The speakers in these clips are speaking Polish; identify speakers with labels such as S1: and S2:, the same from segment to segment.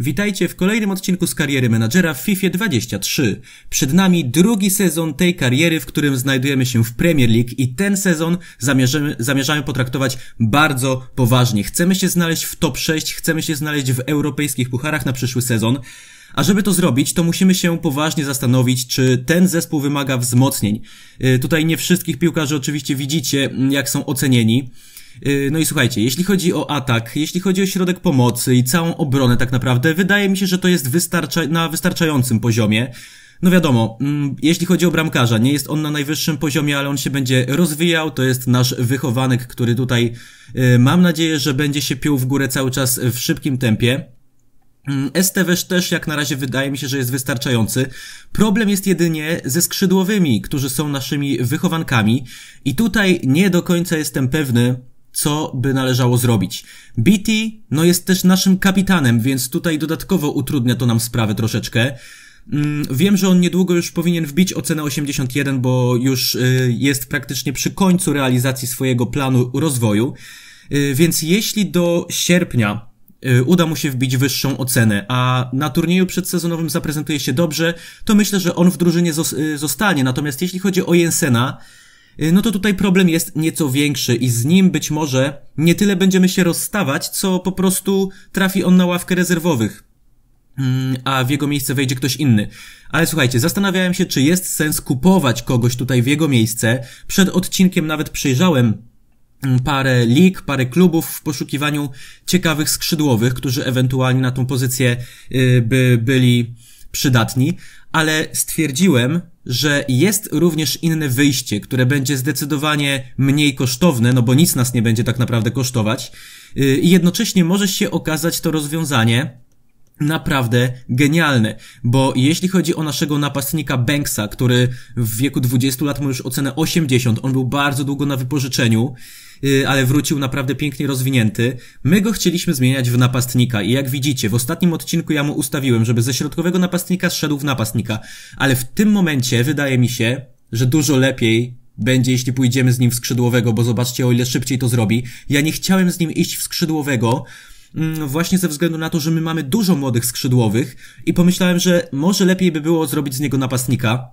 S1: Witajcie w kolejnym odcinku z kariery menadżera w FIFA 23. Przed nami drugi sezon tej kariery, w którym znajdujemy się w Premier League i ten sezon zamierzamy, zamierzamy potraktować bardzo poważnie. Chcemy się znaleźć w top 6, chcemy się znaleźć w europejskich pucharach na przyszły sezon. A żeby to zrobić, to musimy się poważnie zastanowić, czy ten zespół wymaga wzmocnień. Y, tutaj nie wszystkich piłkarzy oczywiście widzicie, jak są ocenieni. Y, no i słuchajcie, jeśli chodzi o atak, jeśli chodzi o środek pomocy i całą obronę tak naprawdę, wydaje mi się, że to jest wystarcza na wystarczającym poziomie. No wiadomo, mm, jeśli chodzi o bramkarza, nie jest on na najwyższym poziomie, ale on się będzie rozwijał. To jest nasz wychowanek, który tutaj y, mam nadzieję, że będzie się pił w górę cały czas w szybkim tempie. Mm, Estevez też jak na razie wydaje mi się, że jest wystarczający. Problem jest jedynie ze skrzydłowymi, którzy są naszymi wychowankami i tutaj nie do końca jestem pewny, co by należało zrobić. BT, no jest też naszym kapitanem, więc tutaj dodatkowo utrudnia to nam sprawę troszeczkę. Mm, wiem, że on niedługo już powinien wbić ocenę 81, bo już y, jest praktycznie przy końcu realizacji swojego planu rozwoju. Y, więc jeśli do sierpnia y, uda mu się wbić wyższą ocenę, a na turnieju przedsezonowym zaprezentuje się dobrze, to myślę, że on w drużynie zostanie. Natomiast jeśli chodzi o Jensena, Y, no to tutaj problem jest nieco większy i z nim być może nie tyle będziemy się rozstawać, co po prostu trafi on na ławkę rezerwowych, mm, a w jego miejsce wejdzie ktoś inny. Ale słuchajcie, zastanawiałem się, czy jest sens kupować kogoś tutaj w jego miejsce. Przed odcinkiem nawet przejrzałem mm, parę lig, parę klubów w poszukiwaniu ciekawych skrzydłowych, którzy ewentualnie na tą pozycję y, by byli przydatni, ale stwierdziłem, że jest również inne wyjście, które będzie zdecydowanie mniej kosztowne, no bo nic nas nie będzie tak naprawdę kosztować. Y, I jednocześnie może się okazać to rozwiązanie, naprawdę genialne, bo jeśli chodzi o naszego napastnika Banksa, który w wieku 20 lat ma już ocenę 80, on był bardzo długo na wypożyczeniu, Y, ale wrócił naprawdę pięknie rozwinięty. My go chcieliśmy zmieniać w napastnika i jak widzicie, w ostatnim odcinku ja mu ustawiłem, żeby ze środkowego napastnika zszedł w napastnika, ale w tym momencie wydaje mi się, że dużo lepiej będzie, jeśli pójdziemy z nim w skrzydłowego, bo zobaczcie, o ile szybciej to zrobi. Ja nie chciałem z nim iść w skrzydłowego, mm, właśnie ze względu na to, że my mamy dużo młodych skrzydłowych i pomyślałem, że może lepiej by było zrobić z niego napastnika,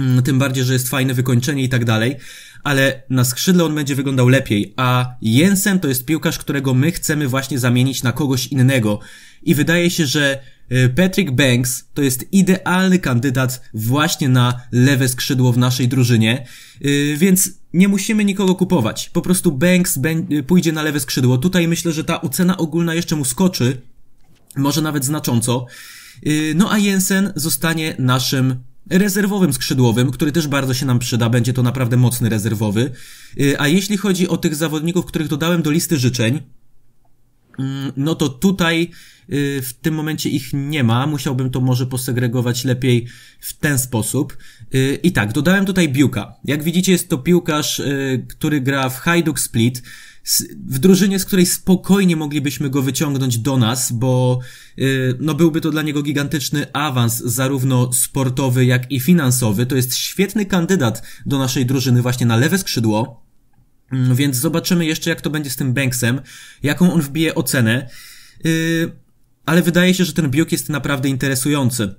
S1: Mm, tym bardziej, że jest fajne wykończenie i tak dalej, ale na skrzydle on będzie wyglądał lepiej, a Jensen to jest piłkarz, którego my chcemy właśnie zamienić na kogoś innego i wydaje się, że e, Patrick Banks to jest idealny kandydat właśnie na lewe skrzydło w naszej drużynie, e, więc nie musimy nikogo kupować. Po prostu Banks pójdzie na lewe skrzydło. Tutaj myślę, że ta ocena ogólna jeszcze mu skoczy, może nawet znacząco. E, no a Jensen zostanie naszym rezerwowym skrzydłowym, który też bardzo się nam przyda, będzie to naprawdę mocny rezerwowy. Y, a jeśli chodzi o tych zawodników, których dodałem do listy życzeń, mm, no to tutaj y, w tym momencie ich nie ma, musiałbym to może posegregować lepiej w ten sposób. Y, I tak, dodałem tutaj Biuka. Jak widzicie jest to piłkarz, który gra w Hajduk Split, w drużynie, z której spokojnie moglibyśmy go wyciągnąć do nas, bo y, no byłby to dla niego gigantyczny awans, zarówno sportowy, jak i finansowy. To jest świetny kandydat do naszej drużyny właśnie na lewe skrzydło, mm, więc zobaczymy jeszcze, jak to będzie z tym Banksem, jaką on wbije ocenę, y, ale wydaje się, że ten biuk jest naprawdę interesujący.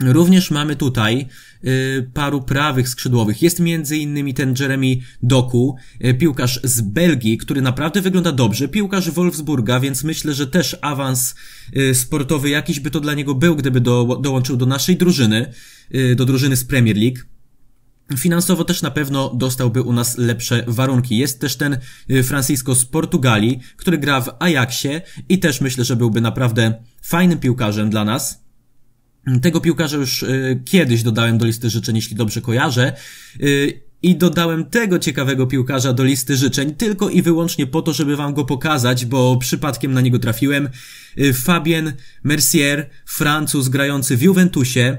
S1: Również mamy tutaj y, paru prawych skrzydłowych. Jest między innymi ten Jeremy Doku, y, piłkarz z Belgii, który naprawdę wygląda dobrze, piłkarz Wolfsburga, więc myślę, że też awans y, sportowy jakiś by to dla niego był, gdyby do, dołączył do naszej drużyny, do drużyny z Premier League. Finansowo też na pewno dostałby u nas lepsze warunki. Jest też ten Francisco z Portugalii, który gra w Ajaxie i też myślę, że byłby naprawdę fajnym piłkarzem dla nas. Tego piłkarza już y, kiedyś dodałem do listy życzeń, jeśli dobrze kojarzę. Y, I dodałem tego ciekawego piłkarza do listy życzeń tylko i wyłącznie po to, żeby wam go pokazać, bo przypadkiem na niego trafiłem. Y, Fabien Mercier, Francuz grający w Juventusie,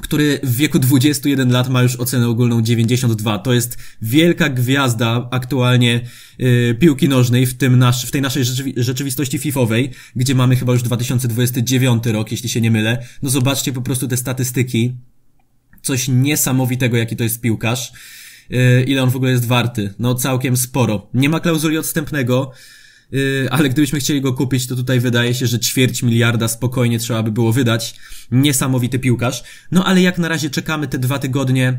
S1: który w wieku 21 lat ma już ocenę ogólną 92. To jest wielka gwiazda aktualnie yy, piłki nożnej w, tym nasz, w tej naszej rzeczywi rzeczywistości FIFowej, gdzie mamy chyba już 2029 rok, jeśli się nie mylę. No zobaczcie po prostu te statystyki. Coś niesamowitego, jaki to jest piłkarz. Yy, ile on w ogóle jest warty? No całkiem sporo. Nie ma klauzuli odstępnego. Y, ale gdybyśmy chcieli go kupić, to tutaj wydaje się, że ćwierć miliarda spokojnie trzeba by było wydać. Niesamowity piłkarz. No ale jak na razie czekamy te dwa tygodnie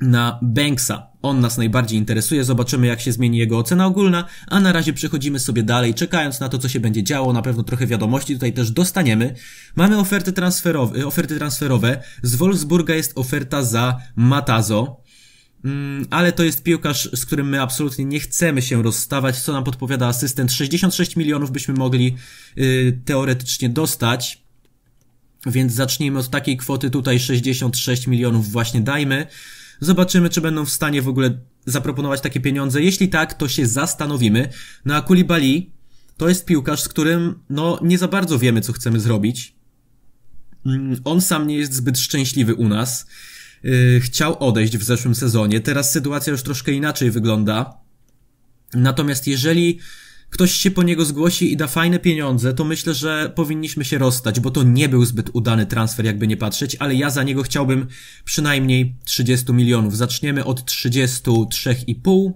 S1: na Banksa. On nas najbardziej interesuje, zobaczymy jak się zmieni jego ocena ogólna, a na razie przechodzimy sobie dalej, czekając na to, co się będzie działo, na pewno trochę wiadomości tutaj też dostaniemy. Mamy oferty transferowe, y, oferty transferowe. z Wolfsburga jest oferta za Matazo, Mm, ale to jest piłkarz, z którym my absolutnie nie chcemy się rozstawać, co nam podpowiada asystent. 66 milionów byśmy mogli y, teoretycznie dostać, więc zacznijmy od takiej kwoty tutaj 66 milionów właśnie dajmy. Zobaczymy, czy będą w stanie w ogóle zaproponować takie pieniądze. Jeśli tak, to się zastanowimy. No a to jest piłkarz, z którym no nie za bardzo wiemy, co chcemy zrobić. Mm, on sam nie jest zbyt szczęśliwy u nas. Y, chciał odejść w zeszłym sezonie. Teraz sytuacja już troszkę inaczej wygląda. Natomiast jeżeli ktoś się po niego zgłosi i da fajne pieniądze, to myślę, że powinniśmy się rozstać, bo to nie był zbyt udany transfer, jakby nie patrzeć, ale ja za niego chciałbym przynajmniej 30 milionów. Zaczniemy od 33,5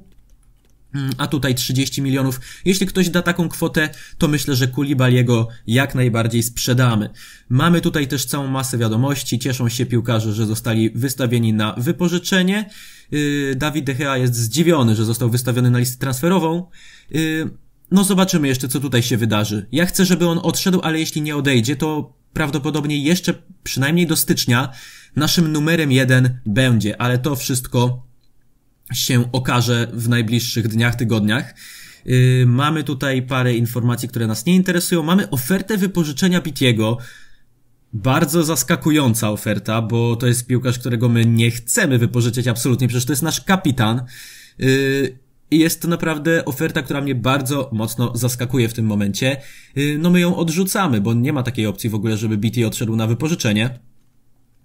S1: Mm, a tutaj 30 milionów. Jeśli ktoś da taką kwotę, to myślę, że Kulibaliego jak najbardziej sprzedamy. Mamy tutaj też całą masę wiadomości. Cieszą się piłkarze, że zostali wystawieni na wypożyczenie. Y, Dawid De Gea jest zdziwiony, że został wystawiony na listę transferową. Y, no zobaczymy jeszcze, co tutaj się wydarzy. Ja chcę, żeby on odszedł, ale jeśli nie odejdzie, to prawdopodobnie jeszcze przynajmniej do stycznia naszym numerem jeden będzie, ale to wszystko się okaże w najbliższych dniach, tygodniach. Y, mamy tutaj parę informacji, które nas nie interesują. Mamy ofertę wypożyczenia Pitiego. Bardzo zaskakująca oferta, bo to jest piłkarz, którego my nie chcemy wypożyczyć absolutnie, przecież to jest nasz kapitan. i y, jest to naprawdę oferta, która mnie bardzo mocno zaskakuje w tym momencie. Y, no my ją odrzucamy, bo nie ma takiej opcji w ogóle, żeby BT odszedł na wypożyczenie.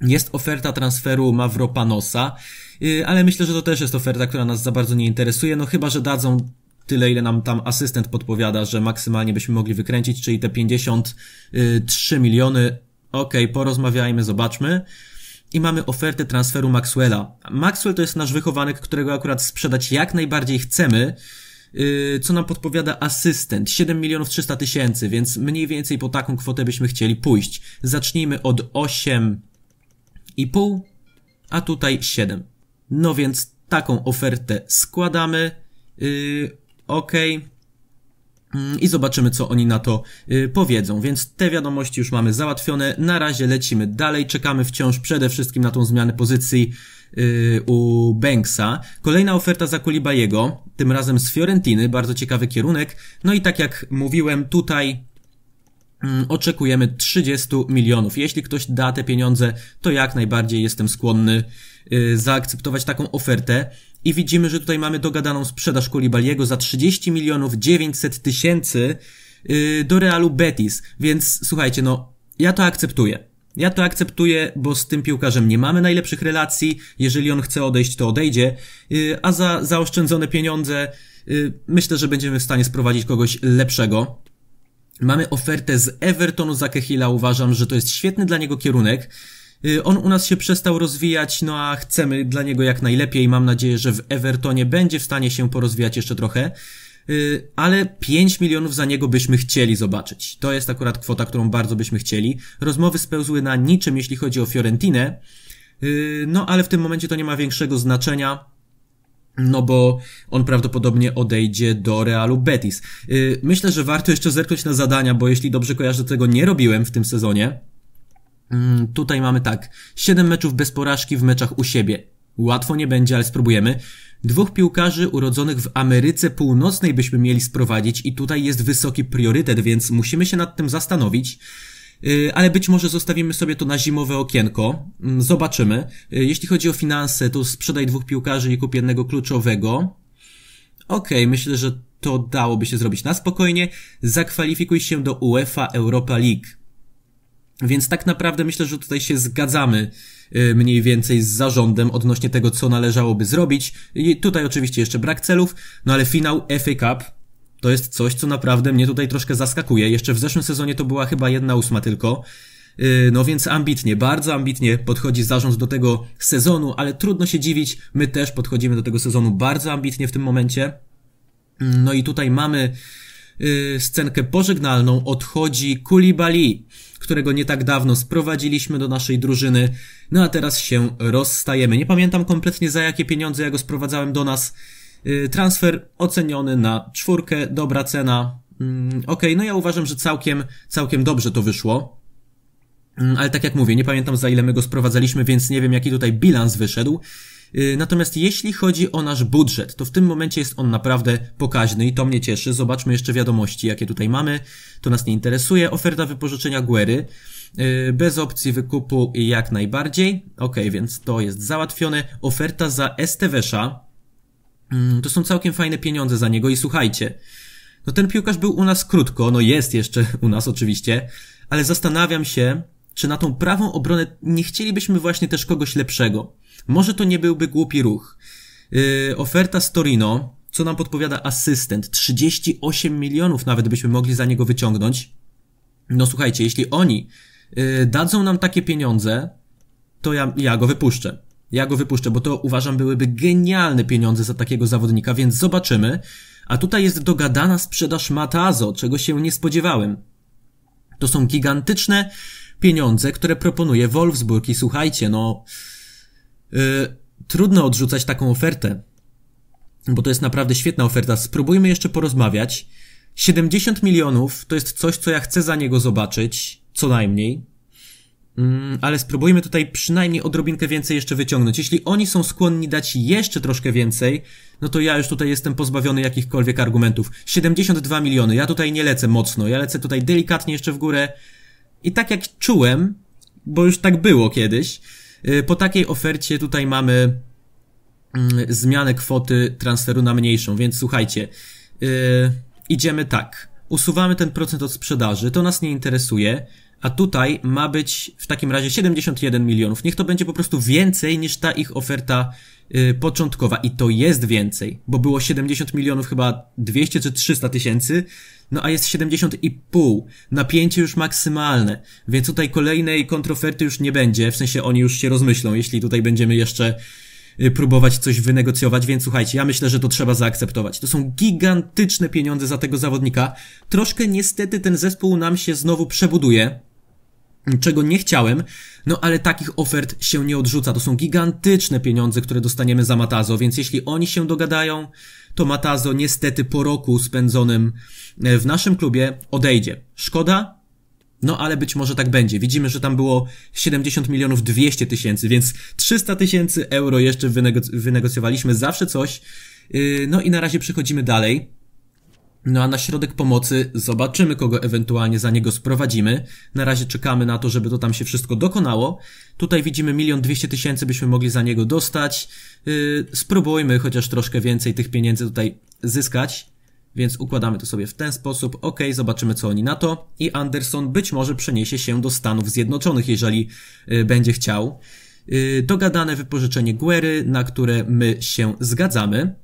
S1: Jest oferta transferu Mavropanosa. Y, ale myślę, że to też jest oferta, która nas za bardzo nie interesuje, no chyba, że dadzą tyle, ile nam tam asystent podpowiada, że maksymalnie byśmy mogli wykręcić, czyli te 53 y, miliony. Okej, okay, porozmawiajmy, zobaczmy. I mamy ofertę transferu Maxwella. Maxwell to jest nasz wychowanek, którego akurat sprzedać jak najbardziej chcemy, y, co nam podpowiada asystent. 7 milionów 300 tysięcy, więc mniej więcej po taką kwotę byśmy chcieli pójść. Zacznijmy od 8,5, a tutaj 7. No więc taką ofertę składamy. Yy, OK. Mm, I zobaczymy, co oni na to y, powiedzą. Więc te wiadomości już mamy załatwione. Na razie lecimy dalej. Czekamy wciąż przede wszystkim na tą zmianę pozycji y, u Banksa. Kolejna oferta za Kulibayego, tym razem z Fiorentiny. Bardzo ciekawy kierunek. No i tak jak mówiłem, tutaj Mm, oczekujemy 30 milionów. Jeśli ktoś da te pieniądze, to jak najbardziej jestem skłonny y, zaakceptować taką ofertę. I widzimy, że tutaj mamy dogadaną sprzedaż Kulibaliego za 30 milionów 900 tysięcy y, do Realu Betis. Więc słuchajcie, no ja to akceptuję. Ja to akceptuję, bo z tym piłkarzem nie mamy najlepszych relacji. Jeżeli on chce odejść, to odejdzie. Y, a za zaoszczędzone pieniądze myślę, że będziemy w stanie sprowadzić kogoś lepszego. Mamy ofertę z Evertonu za Kehila, uważam, że to jest świetny dla niego kierunek. Y, on u nas się przestał rozwijać, no a chcemy dla niego jak najlepiej. Mam nadzieję, że w Evertonie będzie w stanie się porozwijać jeszcze trochę. Y, ale 5 milionów za niego byśmy chcieli zobaczyć. To jest akurat kwota, którą bardzo byśmy chcieli. Rozmowy spełzły na niczym, jeśli chodzi o Fiorentinę. Y, no ale w tym momencie to nie ma większego znaczenia. No bo on prawdopodobnie odejdzie do Realu Betis. Y, myślę, że warto jeszcze zerknąć na zadania, bo jeśli dobrze kojarzę, tego nie robiłem w tym sezonie. Mm, tutaj mamy tak, 7 meczów bez porażki w meczach u siebie. Łatwo nie będzie, ale spróbujemy. Dwóch piłkarzy urodzonych w Ameryce Północnej byśmy mieli sprowadzić i tutaj jest wysoki priorytet, więc musimy się nad tym zastanowić. Y, ale być może zostawimy sobie to na zimowe okienko. Mm, zobaczymy. Y, jeśli chodzi o finanse, to sprzedaj dwóch piłkarzy i kup jednego kluczowego. Okej, okay, myślę, że to dałoby się zrobić na spokojnie. Zakwalifikuj się do UEFA Europa League. Więc tak naprawdę myślę, że tutaj się zgadzamy y, mniej więcej z zarządem odnośnie tego, co należałoby zrobić. I tutaj oczywiście jeszcze brak celów, no ale finał FA Cup to jest coś, co naprawdę mnie tutaj troszkę zaskakuje. Jeszcze w zeszłym sezonie to była chyba jedna ósma tylko. Y, no więc ambitnie, bardzo ambitnie podchodzi zarząd do tego sezonu, ale trudno się dziwić, my też podchodzimy do tego sezonu bardzo ambitnie w tym momencie. Mm, no i tutaj mamy y, scenkę pożegnalną, odchodzi Kulibali, którego nie tak dawno sprowadziliśmy do naszej drużyny, no a teraz się rozstajemy. Nie pamiętam kompletnie za jakie pieniądze ja go sprowadzałem do nas, Y, transfer oceniony na czwórkę, dobra cena. Mm, ok, no ja uważam, że całkiem, całkiem dobrze to wyszło. Mm, ale tak jak mówię, nie pamiętam za ile my go sprowadzaliśmy, więc nie wiem jaki tutaj bilans wyszedł. Y, natomiast jeśli chodzi o nasz budżet, to w tym momencie jest on naprawdę pokaźny i to mnie cieszy. Zobaczmy jeszcze wiadomości, jakie tutaj mamy. To nas nie interesuje. Oferta wypożyczenia Guery. Y, bez opcji wykupu jak najbardziej. Ok, więc to jest załatwione. Oferta za Estevesza Mm, to są całkiem fajne pieniądze za niego i słuchajcie, no ten piłkarz był u nas krótko, no jest jeszcze u nas oczywiście, ale zastanawiam się, czy na tą prawą obronę nie chcielibyśmy właśnie też kogoś lepszego. Może to nie byłby głupi ruch. Yy, oferta z Torino, co nam podpowiada asystent, 38 milionów nawet byśmy mogli za niego wyciągnąć. No słuchajcie, jeśli oni yy, dadzą nam takie pieniądze, to ja, ja go wypuszczę. Ja go wypuszczę, bo to uważam byłyby genialne pieniądze za takiego zawodnika, więc zobaczymy. A tutaj jest dogadana sprzedaż Matazo, czego się nie spodziewałem. To są gigantyczne pieniądze, które proponuje Wolfsburg i słuchajcie, no... Yy, trudno odrzucać taką ofertę, bo to jest naprawdę świetna oferta. Spróbujmy jeszcze porozmawiać. 70 milionów to jest coś, co ja chcę za niego zobaczyć, co najmniej. Mm, ale spróbujmy tutaj przynajmniej odrobinkę więcej jeszcze wyciągnąć. Jeśli oni są skłonni dać jeszcze troszkę więcej, no to ja już tutaj jestem pozbawiony jakichkolwiek argumentów. 72 miliony, ja tutaj nie lecę mocno, ja lecę tutaj delikatnie jeszcze w górę. I tak jak czułem, bo już tak było kiedyś, y, po takiej ofercie tutaj mamy mm, zmianę kwoty transferu na mniejszą, więc słuchajcie, yy, idziemy tak. Usuwamy ten procent od sprzedaży, to nas nie interesuje a tutaj ma być w takim razie 71 milionów. Niech to będzie po prostu więcej niż ta ich oferta yy, początkowa. I to jest więcej, bo było 70 milionów chyba 200 czy 300 tysięcy, no a jest 70,5. Napięcie już maksymalne, więc tutaj kolejnej kontroferty już nie będzie, w sensie oni już się rozmyślą, jeśli tutaj będziemy jeszcze y, próbować coś wynegocjować, więc słuchajcie, ja myślę, że to trzeba zaakceptować. To są gigantyczne pieniądze za tego zawodnika. Troszkę niestety ten zespół nam się znowu przebuduje, czego nie chciałem, no ale takich ofert się nie odrzuca. To są gigantyczne pieniądze, które dostaniemy za Matazo, więc jeśli oni się dogadają, to Matazo niestety po roku spędzonym e, w naszym klubie odejdzie. Szkoda, no ale być może tak będzie. Widzimy, że tam było 70 milionów 200 tysięcy, więc 300 tysięcy euro jeszcze wynegocjowaliśmy. Zawsze coś. Y, no i na razie przechodzimy dalej. No a na środek pomocy zobaczymy, kogo ewentualnie za niego sprowadzimy. Na razie czekamy na to, żeby to tam się wszystko dokonało. Tutaj widzimy milion dwieście tysięcy byśmy mogli za niego dostać. Yy, spróbujmy chociaż troszkę więcej tych pieniędzy tutaj zyskać. Więc układamy to sobie w ten sposób. Ok, zobaczymy co oni na to. I Anderson być może przeniesie się do Stanów Zjednoczonych, jeżeli yy, będzie chciał. Yy, dogadane wypożyczenie Guery, na które my się zgadzamy.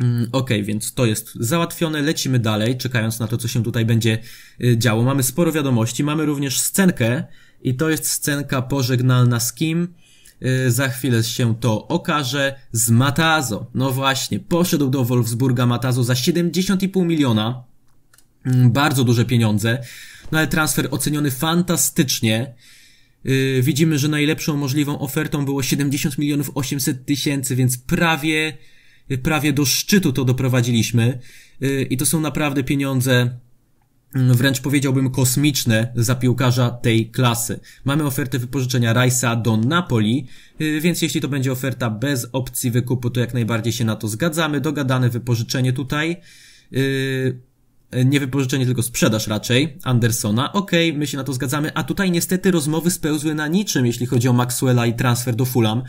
S1: Mm, okay, więc to jest załatwione, lecimy dalej, czekając na to, co się tutaj będzie y, działo. Mamy sporo wiadomości, mamy również scenkę i to jest scenka pożegnalna z kim? Y, za chwilę się to okaże z Matazo. No właśnie, poszedł do Wolfsburga Matazo za 70,5 miliona. Mm, bardzo duże pieniądze. No ale transfer oceniony fantastycznie. Y, widzimy, że najlepszą możliwą ofertą było 70 milionów 800 tysięcy, więc prawie prawie do szczytu to doprowadziliśmy y, i to są naprawdę pieniądze mm, wręcz powiedziałbym kosmiczne za piłkarza tej klasy. Mamy ofertę wypożyczenia Rajsa do Napoli, y, więc jeśli to będzie oferta bez opcji wykupu, to jak najbardziej się na to zgadzamy. Dogadane wypożyczenie tutaj. Y, nie wypożyczenie, tylko sprzedaż raczej Andersona. Okej, okay, my się na to zgadzamy, a tutaj niestety rozmowy spełzły na niczym, jeśli chodzi o Maxwella i transfer do Fulham.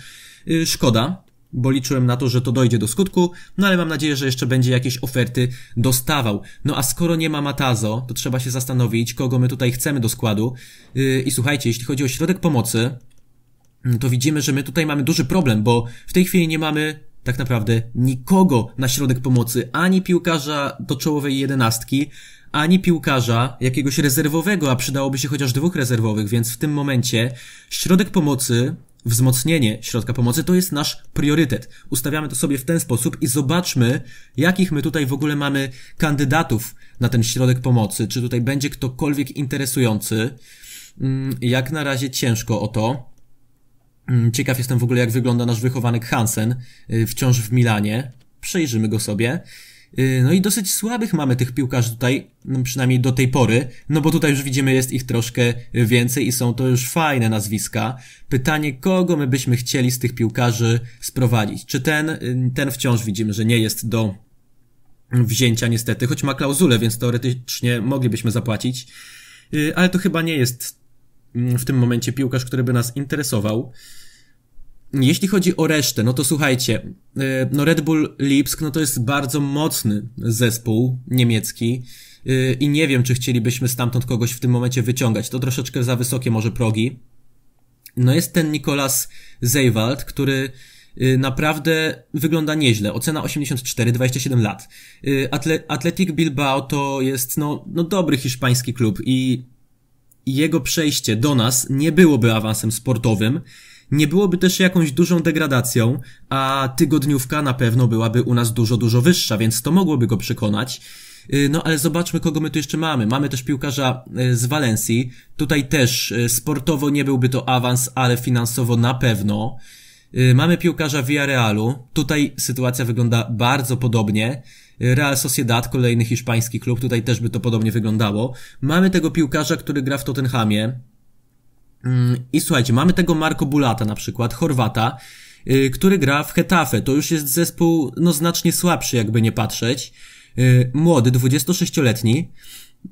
S1: Szkoda, bo liczyłem na to, że to dojdzie do skutku, no ale mam nadzieję, że jeszcze będzie jakieś oferty dostawał. No a skoro nie ma Matazo, to trzeba się zastanowić, kogo my tutaj chcemy do składu. Yy, I słuchajcie, jeśli chodzi o środek pomocy, mm, to widzimy, że my tutaj mamy duży problem, bo w tej chwili nie mamy tak naprawdę nikogo na środek pomocy, ani piłkarza do czołowej jedenastki, ani piłkarza jakiegoś rezerwowego, a przydałoby się chociaż dwóch rezerwowych, więc w tym momencie środek pomocy wzmocnienie środka pomocy to jest nasz priorytet. Ustawiamy to sobie w ten sposób i zobaczmy, jakich my tutaj w ogóle mamy kandydatów na ten środek pomocy. Czy tutaj będzie ktokolwiek interesujący? Mm, jak na razie ciężko o to. Mm, ciekaw jestem w ogóle, jak wygląda nasz wychowanek Hansen y, wciąż w Milanie. Przejrzymy go sobie. Y, no i dosyć słabych mamy tych piłkarzy tutaj, no przynajmniej do tej pory, no bo tutaj już widzimy jest ich troszkę więcej i są to już fajne nazwiska. Pytanie, kogo my byśmy chcieli z tych piłkarzy sprowadzić? Czy ten, y, ten wciąż widzimy, że nie jest do wzięcia niestety, choć ma klauzulę, więc teoretycznie moglibyśmy zapłacić, y, ale to chyba nie jest mm, w tym momencie piłkarz, który by nas interesował. Jeśli chodzi o resztę, no to słuchajcie, e, no Red Bull Lipsk, no to jest bardzo mocny zespół niemiecki e, i nie wiem, czy chcielibyśmy stamtąd kogoś w tym momencie wyciągać. To troszeczkę za wysokie może progi. No jest ten Nikolas Zeywald, który e, naprawdę wygląda nieźle. Ocena 84, 27 lat. Atle Atletic Bilbao to jest no, no dobry hiszpański klub i jego przejście do nas nie byłoby awansem sportowym, nie byłoby też jakąś dużą degradacją, a tygodniówka na pewno byłaby u nas dużo, dużo wyższa, więc to mogłoby go przekonać. Y, no ale zobaczmy, kogo my tu jeszcze mamy. Mamy też piłkarza y, z Walencji. Tutaj też y, sportowo nie byłby to awans, ale finansowo na pewno. Mamy piłkarza Villarealu. Tutaj sytuacja wygląda bardzo podobnie. Real Sociedad, kolejny hiszpański klub, tutaj też by to podobnie wyglądało. Mamy tego piłkarza, który gra w Tottenhamie. I słuchajcie, mamy tego Marko Bulata na przykład, Chorwata, y, który gra w Hetafe. To już jest zespół no znacznie słabszy, jakby nie patrzeć. Y, młody, 26-letni.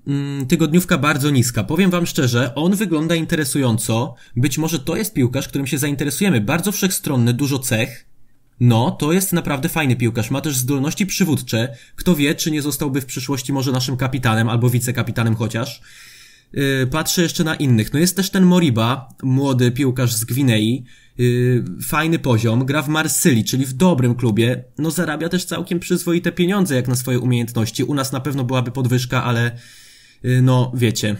S1: Mm, tygodniówka bardzo niska. Powiem wam szczerze, on wygląda interesująco. Być może to jest piłkarz, którym się zainteresujemy. Bardzo wszechstronny, dużo cech. No, to jest naprawdę fajny piłkarz. Ma też zdolności przywódcze. Kto wie, czy nie zostałby w przyszłości może naszym kapitanem albo wicekapitanem chociaż. Y, patrzę jeszcze na innych. No jest też ten Moriba, młody piłkarz z Gwinei, y, fajny poziom, gra w Marsylii, czyli w dobrym klubie, no zarabia też całkiem przyzwoite pieniądze jak na swoje umiejętności. U nas na pewno byłaby podwyżka, ale y, no wiecie,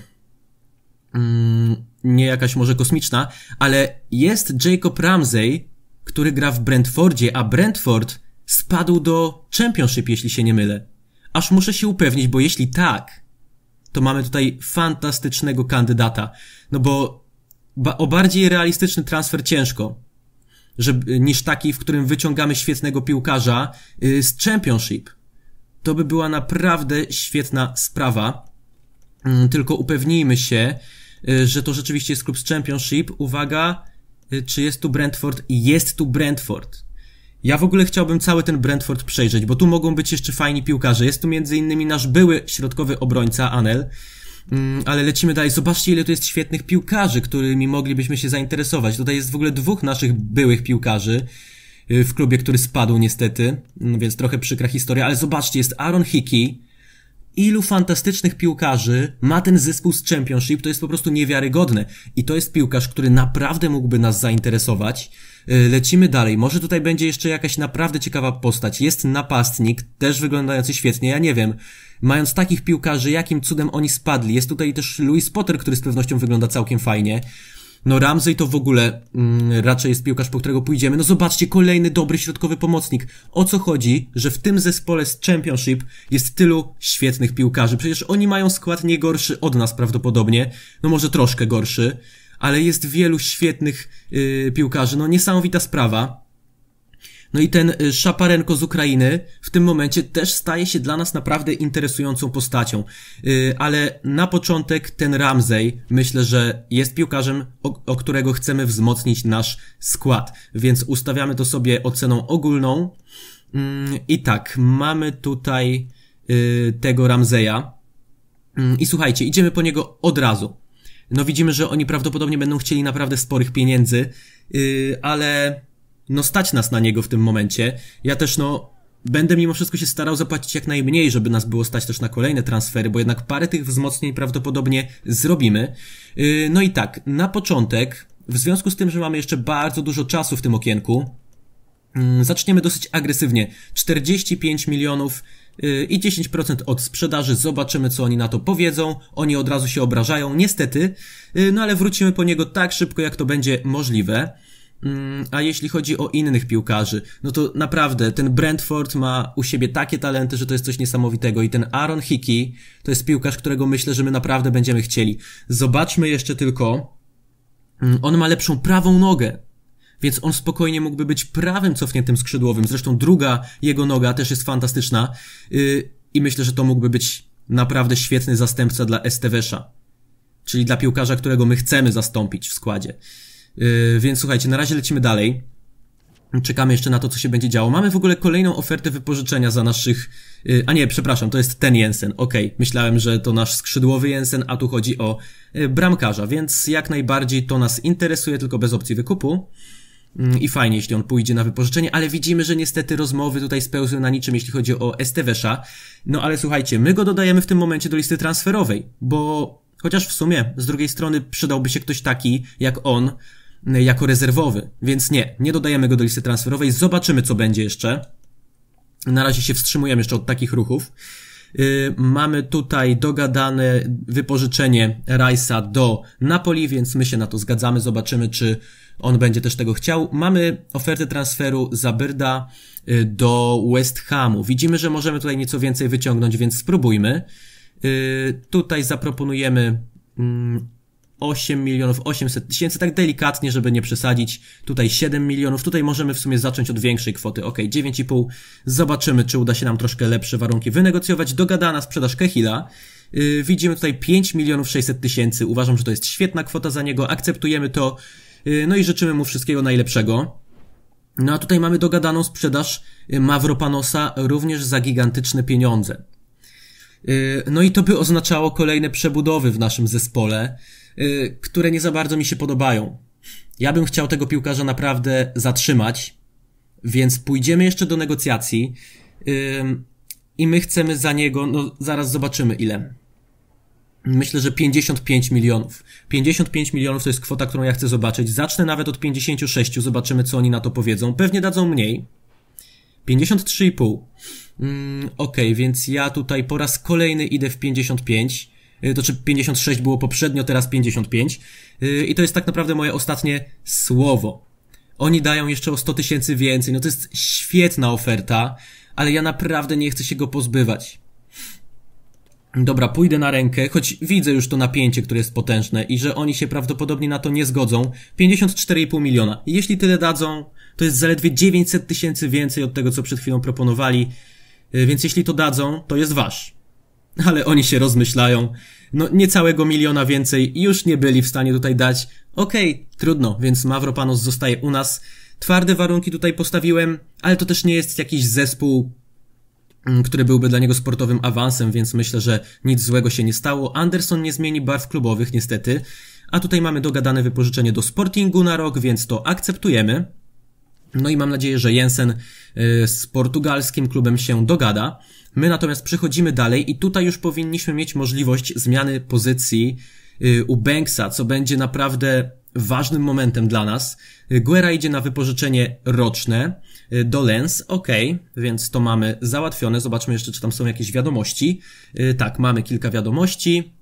S1: mm, nie jakaś może kosmiczna, ale jest Jacob Ramsey, który gra w Brentfordzie, a Brentford spadł do Championship, jeśli się nie mylę. Aż muszę się upewnić, bo jeśli tak, to mamy tutaj fantastycznego kandydata. No bo ba o bardziej realistyczny transfer ciężko żeby, niż taki, w którym wyciągamy świetnego piłkarza yy, z Championship. To by była naprawdę świetna sprawa. Yy, tylko upewnijmy się, yy, że to rzeczywiście jest klub z Championship. Uwaga, y, czy jest tu Brentford? Jest tu Brentford. Ja w ogóle chciałbym cały ten Brentford przejrzeć, bo tu mogą być jeszcze fajni piłkarze. Jest tu między innymi nasz były środkowy obrońca Anel, mm, ale lecimy dalej. Zobaczcie, ile tu jest świetnych piłkarzy, którymi moglibyśmy się zainteresować. Tutaj jest w ogóle dwóch naszych byłych piłkarzy y, w klubie, który spadł niestety, mm, więc trochę przykra historia, ale zobaczcie, jest Aaron Hickey, ilu fantastycznych piłkarzy ma ten zespół z Championship, to jest po prostu niewiarygodne. I to jest piłkarz, który naprawdę mógłby nas zainteresować. Y, lecimy dalej. Może tutaj będzie jeszcze jakaś naprawdę ciekawa postać. Jest napastnik, też wyglądający świetnie, ja nie wiem. Mając takich piłkarzy, jakim cudem oni spadli. Jest tutaj też Louis Potter, który z pewnością wygląda całkiem fajnie. No Ramsey to w ogóle mm, raczej jest piłkarz, po którego pójdziemy. No zobaczcie, kolejny dobry środkowy pomocnik. O co chodzi, że w tym zespole z Championship jest tylu świetnych piłkarzy? Przecież oni mają skład nie gorszy od nas prawdopodobnie, no może troszkę gorszy ale jest wielu świetnych yy, piłkarzy. No niesamowita sprawa. No i ten y, Szaparenko z Ukrainy w tym momencie też staje się dla nas naprawdę interesującą postacią. Y, ale na początek ten Ramsey myślę, że jest piłkarzem, o, o, którego chcemy wzmocnić nasz skład. Więc ustawiamy to sobie oceną ogólną. Mm, I tak, mamy tutaj y, tego Ramseya. Mm, I słuchajcie, idziemy po niego od razu no widzimy, że oni prawdopodobnie będą chcieli naprawdę sporych pieniędzy, yy, ale no stać nas na niego w tym momencie. Ja też no będę mimo wszystko się starał zapłacić jak najmniej, żeby nas było stać też na kolejne transfery, bo jednak parę tych wzmocnień prawdopodobnie zrobimy. Yy, no i tak, na początek, w związku z tym, że mamy jeszcze bardzo dużo czasu w tym okienku, mm, Zaczniemy dosyć agresywnie. 45 milionów i 10% od sprzedaży. Zobaczymy, co oni na to powiedzą. Oni od razu się obrażają, niestety, y, no ale wrócimy po niego tak szybko, jak to będzie możliwe. Mm, a jeśli chodzi o innych piłkarzy, no to naprawdę ten Brentford ma u siebie takie talenty, że to jest coś niesamowitego. I ten Aaron Hickey to jest piłkarz, którego myślę, że my naprawdę będziemy chcieli. Zobaczmy jeszcze tylko. Mm, on ma lepszą prawą nogę więc on spokojnie mógłby być prawym cofniętym skrzydłowym. Zresztą druga jego noga też jest fantastyczna yy, i myślę, że to mógłby być naprawdę świetny zastępca dla Estevesza, czyli dla piłkarza, którego my chcemy zastąpić w składzie. Yy, więc słuchajcie, na razie lecimy dalej. Czekamy jeszcze na to, co się będzie działo. Mamy w ogóle kolejną ofertę wypożyczenia za naszych... Yy, a nie, przepraszam, to jest ten Jensen. Okej, okay, myślałem, że to nasz skrzydłowy Jensen, a tu chodzi o yy, bramkarza, więc jak najbardziej to nas interesuje, tylko bez opcji wykupu. Mm, i fajnie, jeśli on pójdzie na wypożyczenie, ale widzimy, że niestety rozmowy tutaj spełzły na niczym, jeśli chodzi o Estevesza. No ale słuchajcie, my go dodajemy w tym momencie do listy transferowej, bo chociaż w sumie z drugiej strony przydałby się ktoś taki jak on mm, jako rezerwowy, więc nie, nie dodajemy go do listy transferowej, zobaczymy co będzie jeszcze. Na razie się wstrzymujemy jeszcze od takich ruchów. Y, mamy tutaj dogadane wypożyczenie Rice'a do Napoli, więc my się na to zgadzamy. Zobaczymy, czy on będzie też tego chciał. Mamy ofertę transferu Zabyrda y, do West Hamu. Widzimy, że możemy tutaj nieco więcej wyciągnąć, więc spróbujmy. Y, tutaj zaproponujemy mm, 8 milionów 800 tysięcy, tak delikatnie, żeby nie przesadzić. Tutaj 7 milionów, tutaj możemy w sumie zacząć od większej kwoty, ok, 9,5. Zobaczymy, czy uda się nam troszkę lepsze warunki wynegocjować. Dogadana sprzedaż Kehila. Yy, widzimy tutaj 5 milionów 600 tysięcy, uważam, że to jest świetna kwota za niego, akceptujemy to, yy, no i życzymy mu wszystkiego najlepszego. No a tutaj mamy dogadaną sprzedaż y, Mavropanosa również za gigantyczne pieniądze. Y, no i to by oznaczało kolejne przebudowy w naszym zespole. Y, które nie za bardzo mi się podobają. Ja bym chciał tego piłkarza naprawdę zatrzymać, więc pójdziemy jeszcze do negocjacji i my chcemy za niego, no zaraz zobaczymy ile. Myślę, że 55 milionów. 55 milionów to jest kwota, którą ja chcę zobaczyć. Zacznę nawet od 56, zobaczymy co oni na to powiedzą. Pewnie dadzą mniej. 53,5. Mm, ok, więc ja tutaj po raz kolejny idę w 55. Y, to czy 56 było poprzednio, teraz 55. Y, I to jest tak naprawdę moje ostatnie słowo. Oni dają jeszcze o 100 tysięcy więcej, no to jest świetna oferta, ale ja naprawdę nie chcę się go pozbywać. Dobra, pójdę na rękę, choć widzę już to napięcie, które jest potężne i że oni się prawdopodobnie na to nie zgodzą. 54,5 miliona. Jeśli tyle dadzą, to jest zaledwie 900 tysięcy więcej od tego, co przed chwilą proponowali, y, więc jeśli to dadzą, to jest wasz ale oni się rozmyślają. No, niecałego miliona więcej już nie byli w stanie tutaj dać. Okej, okay, trudno, więc Mavropanos zostaje u nas. Twarde warunki tutaj postawiłem, ale to też nie jest jakiś zespół, mm, który byłby dla niego sportowym awansem, więc myślę, że nic złego się nie stało. Anderson nie zmieni barw klubowych, niestety. A tutaj mamy dogadane wypożyczenie do Sportingu na rok, więc to akceptujemy. No i mam nadzieję, że Jensen y, z portugalskim klubem się dogada. My natomiast przechodzimy dalej i tutaj już powinniśmy mieć możliwość zmiany pozycji y, u Banksa, co będzie naprawdę ważnym momentem dla nas. Y, Guerra idzie na wypożyczenie roczne y, do Lens, ok, więc to mamy załatwione. Zobaczmy jeszcze, czy tam są jakieś wiadomości. Tak, mamy kilka wiadomości.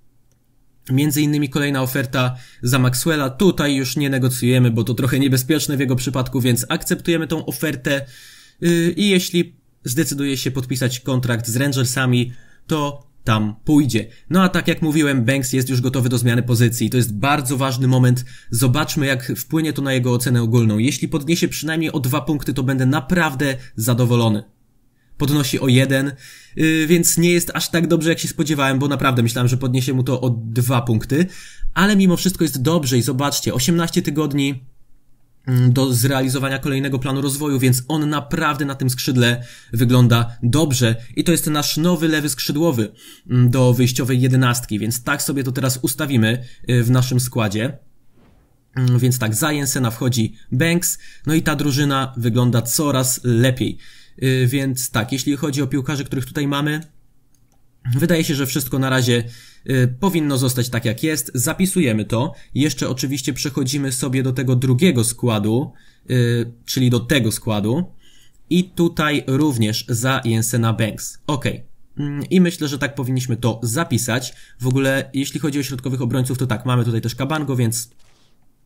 S1: Między innymi kolejna oferta za Maxwella. Tutaj już nie negocjujemy, bo to trochę niebezpieczne w jego przypadku, więc akceptujemy tą ofertę. I jeśli zdecyduje się podpisać kontrakt z Rangersami, to tam pójdzie. No a tak jak mówiłem, Banks jest już gotowy do zmiany pozycji. To jest bardzo ważny moment. Zobaczmy, jak wpłynie to na jego ocenę ogólną. Jeśli podniesie przynajmniej o dwa punkty, to będę naprawdę zadowolony. Podnosi o jeden, yy, więc nie jest aż tak dobrze, jak się spodziewałem, bo naprawdę myślałem, że podniesie mu to o dwa punkty. Ale mimo wszystko jest dobrze i zobaczcie, 18 tygodni Mm, do zrealizowania kolejnego planu rozwoju, więc on naprawdę na tym skrzydle wygląda dobrze. I to jest nasz nowy lewy skrzydłowy mm, do wyjściowej jedenastki, więc tak sobie to teraz ustawimy y, w naszym składzie. Mm, więc tak, za Jensena wchodzi Banks, no i ta drużyna wygląda coraz lepiej. Y, więc tak, jeśli chodzi o piłkarzy, których tutaj mamy, Wydaje się, że wszystko na razie y, powinno zostać tak jak jest. Zapisujemy to. Jeszcze oczywiście przechodzimy sobie do tego drugiego składu, y, czyli do tego składu. I tutaj również za Jensena Banks. Ok. Mm, I myślę, że tak powinniśmy to zapisać. W ogóle, jeśli chodzi o środkowych obrońców, to tak, mamy tutaj też Kabango, więc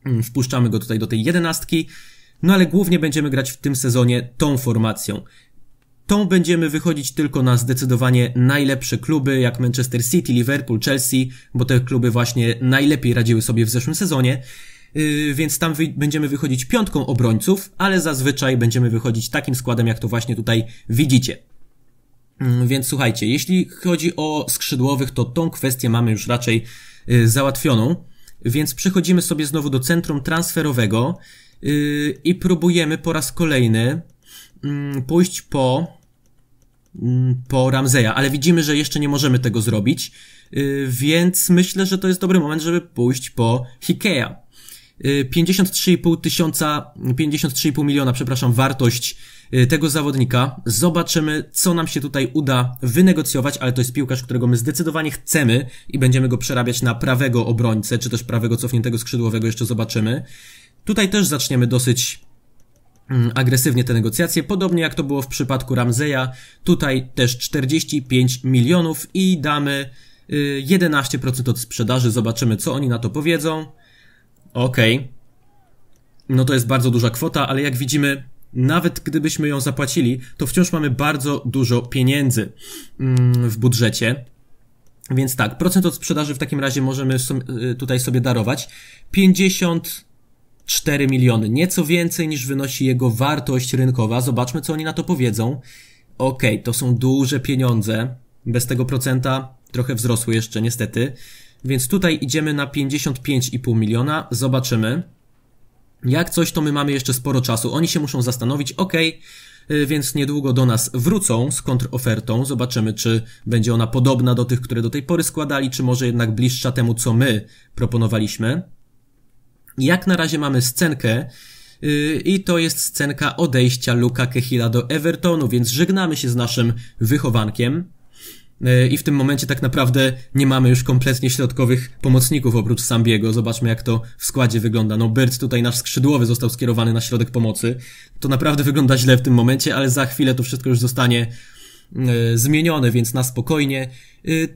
S1: mm, wpuszczamy go tutaj do tej jedenastki. No ale głównie będziemy grać w tym sezonie tą formacją to będziemy wychodzić tylko na zdecydowanie najlepsze kluby, jak Manchester City, Liverpool, Chelsea, bo te kluby właśnie najlepiej radziły sobie w zeszłym sezonie. Yy, więc tam wy będziemy wychodzić piątką obrońców, ale zazwyczaj będziemy wychodzić takim składem, jak to właśnie tutaj widzicie. Mm, więc słuchajcie, jeśli chodzi o skrzydłowych, to tą kwestię mamy już raczej yy, załatwioną. Więc przechodzimy sobie znowu do centrum transferowego yy, i próbujemy po raz kolejny Mm, pójść po, mm, po Ramzeja, ale widzimy, że jeszcze nie możemy tego zrobić, y, więc myślę, że to jest dobry moment, żeby pójść po Hikeya. 53,5 y, tysiąca, 53,5 miliona, przepraszam, wartość y, tego zawodnika. Zobaczymy, co nam się tutaj uda wynegocjować, ale to jest piłkarz, którego my zdecydowanie chcemy i będziemy go przerabiać na prawego obrońcę, czy też prawego cofniętego skrzydłowego, jeszcze zobaczymy. Tutaj też zaczniemy dosyć Mm, agresywnie te negocjacje, podobnie jak to było w przypadku Ramzeja. Tutaj też 45 milionów i damy 11% y, od sprzedaży. Zobaczymy, co oni na to powiedzą. Okej. Okay. No to jest bardzo duża kwota, ale jak widzimy, nawet gdybyśmy ją zapłacili, to wciąż mamy bardzo dużo pieniędzy mm, w budżecie. Więc tak, procent od sprzedaży w takim razie możemy y, tutaj sobie darować. 50 4 miliony, nieco więcej niż wynosi jego wartość rynkowa. Zobaczmy, co oni na to powiedzą. Okej, okay, to są duże pieniądze. Bez tego procenta trochę wzrosły jeszcze, niestety. Więc tutaj idziemy na 55,5 miliona. Zobaczymy. Jak coś, to my mamy jeszcze sporo czasu. Oni się muszą zastanowić, ok, więc niedługo do nas wrócą z kontrofertą. Zobaczymy, czy będzie ona podobna do tych, które do tej pory składali, czy może jednak bliższa temu, co my proponowaliśmy. Jak na razie mamy scenkę, y, i to jest scenka odejścia Luka Kehila do Evertonu, więc żegnamy się z naszym wychowankiem. Y, I w tym momencie tak naprawdę nie mamy już kompletnie środkowych pomocników oprócz Sambiego. Zobaczmy jak to w składzie wygląda. No Bert tutaj nasz skrzydłowy został skierowany na środek pomocy. To naprawdę wygląda źle w tym momencie, ale za chwilę to wszystko już zostanie y, zmienione, więc na spokojnie.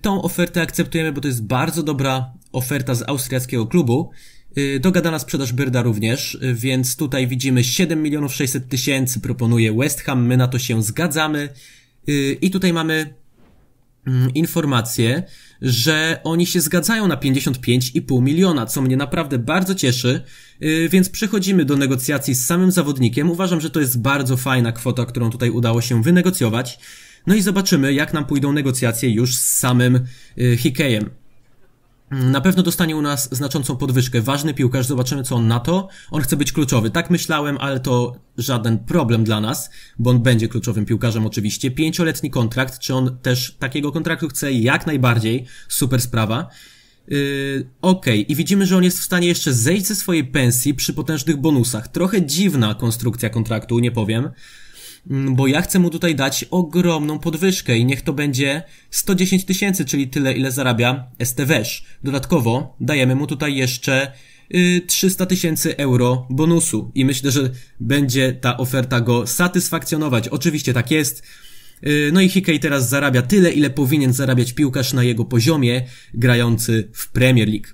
S1: Tą ofertę akceptujemy, bo to jest bardzo dobra oferta z austriackiego klubu. Y, dogadana sprzedaż Byrda również, y, więc tutaj widzimy 7 milionów 600 tysięcy proponuje West Ham, my na to się zgadzamy. Y, I tutaj mamy mm, informację, że oni się zgadzają na 55,5 miliona, co mnie naprawdę bardzo cieszy, więc przechodzimy do negocjacji z samym zawodnikiem. Uważam, że to jest bardzo fajna kwota, którą tutaj udało się wynegocjować. No i zobaczymy, jak nam pójdą negocjacje już z samym Hikejem na pewno dostanie u nas znaczącą podwyżkę. Ważny piłkarz, zobaczymy co on na to. On chce być kluczowy. Tak myślałem, ale to żaden problem dla nas, bo on będzie kluczowym piłkarzem oczywiście. Pięcioletni kontrakt, czy on też takiego kontraktu chce? Jak najbardziej. Super sprawa. Yy, Okej, okay. i widzimy, że on jest w stanie jeszcze zejść ze swojej pensji przy potężnych bonusach. Trochę dziwna konstrukcja kontraktu, nie powiem. Mm, bo ja chcę mu tutaj dać ogromną podwyżkę i niech to będzie 110 tysięcy, czyli tyle, ile zarabia Estevesz. Dodatkowo dajemy mu tutaj jeszcze 300 y, tysięcy euro bonusu i myślę, że będzie ta oferta go satysfakcjonować. Oczywiście tak jest. Y, no i Hickey teraz zarabia tyle, ile powinien zarabiać piłkarz na jego poziomie, grający w Premier League.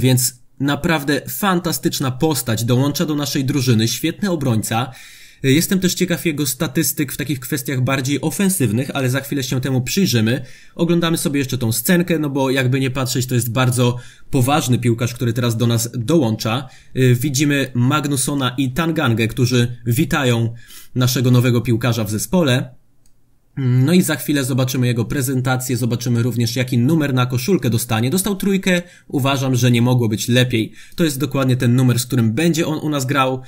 S1: Więc naprawdę fantastyczna postać dołącza do naszej drużyny, świetny obrońca, Y, jestem też ciekaw jego statystyk w takich kwestiach bardziej ofensywnych, ale za chwilę się temu przyjrzymy. Oglądamy sobie jeszcze tą scenkę, no bo jakby nie patrzeć, to jest bardzo poważny piłkarz, który teraz do nas dołącza. Y, widzimy Magnusona i Tangangę, którzy witają naszego nowego piłkarza w zespole. Mm, no i za chwilę zobaczymy jego prezentację, zobaczymy również jaki numer na koszulkę dostanie. Dostał trójkę, uważam, że nie mogło być lepiej. To jest dokładnie ten numer, z którym będzie on u nas grał.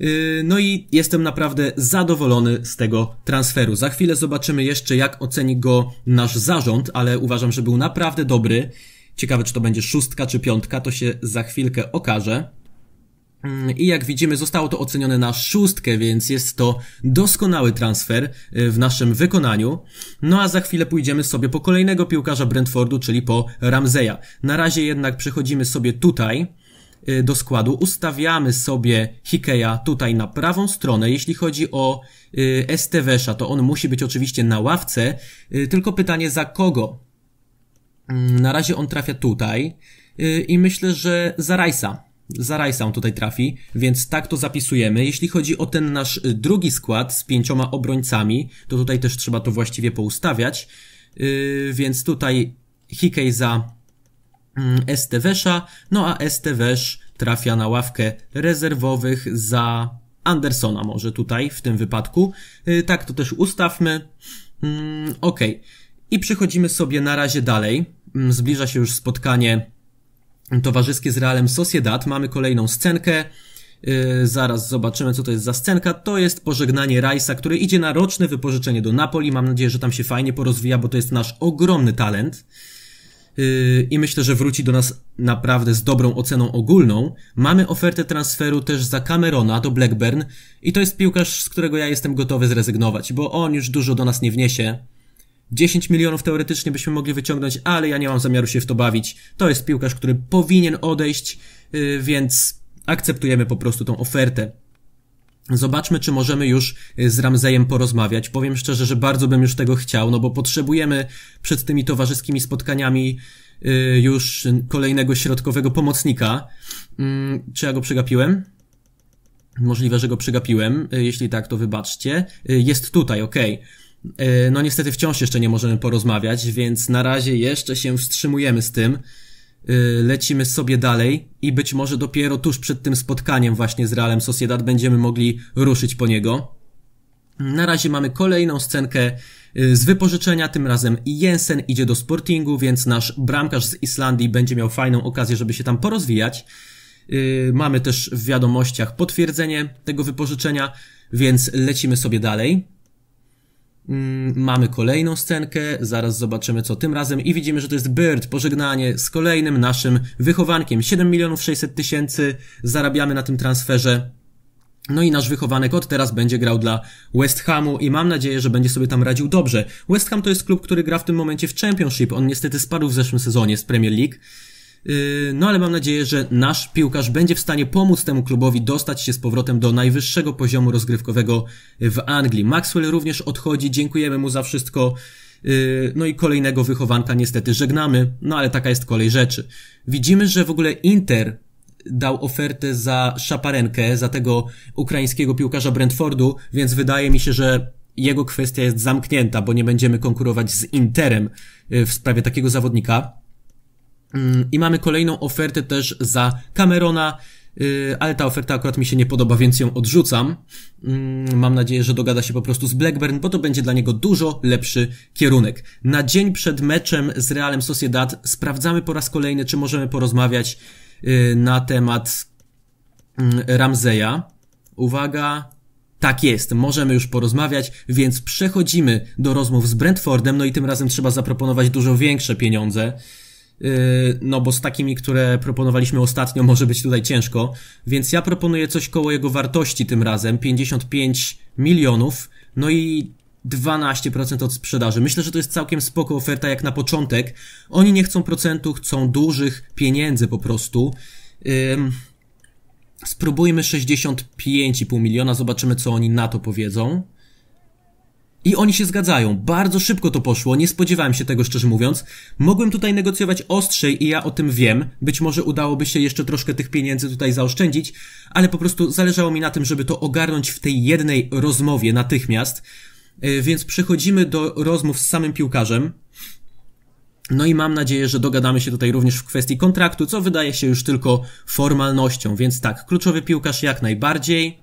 S1: Y, no i jestem naprawdę zadowolony z tego transferu. Za chwilę zobaczymy jeszcze, jak oceni go nasz zarząd, ale uważam, że był naprawdę dobry. Ciekawe, czy to będzie szóstka czy piątka, to się za chwilkę okaże. Mm, I jak widzimy, zostało to ocenione na szóstkę, więc jest to doskonały transfer y, w naszym wykonaniu. No a za chwilę pójdziemy sobie po kolejnego piłkarza Brentfordu, czyli po Ramseya. Na razie jednak przechodzimy sobie tutaj Y, do składu ustawiamy sobie Hikeya tutaj na prawą stronę. Jeśli chodzi o y, Estevesza, to on musi być oczywiście na ławce, y, tylko pytanie za kogo? Mm, na razie on trafia tutaj i myślę, że za Rajsa. Za Rajsa on tutaj trafi, więc tak to zapisujemy. Jeśli chodzi o ten nasz drugi skład z pięcioma obrońcami, to tutaj też trzeba to właściwie poustawiać, więc tutaj Hikej za Mm, Estevesza, no a Estevesz trafia na ławkę rezerwowych za Andersona może tutaj w tym wypadku. Y, tak, to też ustawmy. Mm, ok. I przechodzimy sobie na razie dalej. Mm, zbliża się już spotkanie towarzyskie z Realem Sociedad. Mamy kolejną scenkę. Y, zaraz zobaczymy, co to jest za scenka. To jest pożegnanie Rajsa, który idzie na roczne wypożyczenie do Napoli. Mam nadzieję, że tam się fajnie porozwija, bo to jest nasz ogromny talent. Yy, i myślę, że wróci do nas naprawdę z dobrą oceną ogólną. Mamy ofertę transferu też za Camerona do Blackburn i to jest piłkarz, z którego ja jestem gotowy zrezygnować, bo on już dużo do nas nie wniesie. 10 milionów teoretycznie byśmy mogli wyciągnąć, ale ja nie mam zamiaru się w to bawić. To jest piłkarz, który powinien odejść, yy, więc akceptujemy po prostu tą ofertę. Zobaczmy, czy możemy już y, z Ramzejem porozmawiać. Powiem szczerze, że bardzo bym już tego chciał, no bo potrzebujemy przed tymi towarzyskimi spotkaniami y, już kolejnego środkowego pomocnika. Mm, czy ja go przegapiłem? Możliwe, że go przegapiłem. Y, jeśli tak, to wybaczcie. Jest tutaj, ok. No niestety wciąż jeszcze nie możemy porozmawiać, więc na razie jeszcze się wstrzymujemy z tym. Y, lecimy sobie dalej i być może dopiero tuż przed tym spotkaniem właśnie z Realem Sociedad będziemy mogli ruszyć po niego. Na razie mamy kolejną scenkę y, z wypożyczenia, tym razem Jensen idzie do Sportingu, więc nasz bramkarz z Islandii będzie miał fajną okazję, żeby się tam porozwijać. Y, mamy też w wiadomościach potwierdzenie tego wypożyczenia, więc lecimy sobie dalej. Mm, mamy kolejną scenkę, zaraz zobaczymy co tym razem i widzimy, że to jest Bird, pożegnanie z kolejnym naszym wychowankiem. 7 milionów 600 tysięcy zarabiamy na tym transferze. No i nasz wychowanek od teraz będzie grał dla West Hamu i mam nadzieję, że będzie sobie tam radził dobrze. West Ham to jest klub, który gra w tym momencie w Championship. On niestety spadł w zeszłym sezonie z Premier League Yy, no ale mam nadzieję, że nasz piłkarz będzie w stanie pomóc temu klubowi dostać się z powrotem do najwyższego poziomu rozgrywkowego w Anglii. Maxwell również odchodzi, dziękujemy mu za wszystko. Yy, no i kolejnego wychowanka niestety żegnamy, no ale taka jest kolej rzeczy. Widzimy, że w ogóle Inter dał ofertę za Szaparenkę, za tego ukraińskiego piłkarza Brentfordu, więc wydaje mi się, że jego kwestia jest zamknięta, bo nie będziemy konkurować z Interem yy, w sprawie takiego zawodnika. Mm, I mamy kolejną ofertę też za Camerona, y, ale ta oferta akurat mi się nie podoba, więc ją odrzucam. Mm, mam nadzieję, że dogada się po prostu z Blackburn, bo to będzie dla niego dużo lepszy kierunek. Na dzień przed meczem z Realem Sociedad sprawdzamy po raz kolejny, czy możemy porozmawiać y, na temat mm, Ramzeja. Uwaga, tak jest, możemy już porozmawiać, więc przechodzimy do rozmów z Brentfordem, no i tym razem trzeba zaproponować dużo większe pieniądze. Y, no bo z takimi, które proponowaliśmy ostatnio, może być tutaj ciężko, więc ja proponuję coś koło jego wartości tym razem, 55 milionów, no i 12% od sprzedaży. Myślę, że to jest całkiem spoko oferta jak na początek. Oni nie chcą procentu, chcą dużych pieniędzy po prostu. Ym... Spróbujmy 65,5 miliona, zobaczymy co oni na to powiedzą. I oni się zgadzają. Bardzo szybko to poszło, nie spodziewałem się tego, szczerze mówiąc. Mogłem tutaj negocjować ostrzej i ja o tym wiem. Być może udałoby się jeszcze troszkę tych pieniędzy tutaj zaoszczędzić, ale po prostu zależało mi na tym, żeby to ogarnąć w tej jednej rozmowie natychmiast. E, więc przechodzimy do rozmów z samym piłkarzem. No i mam nadzieję, że dogadamy się tutaj również w kwestii kontraktu, co wydaje się już tylko formalnością. Więc tak, kluczowy piłkarz jak najbardziej.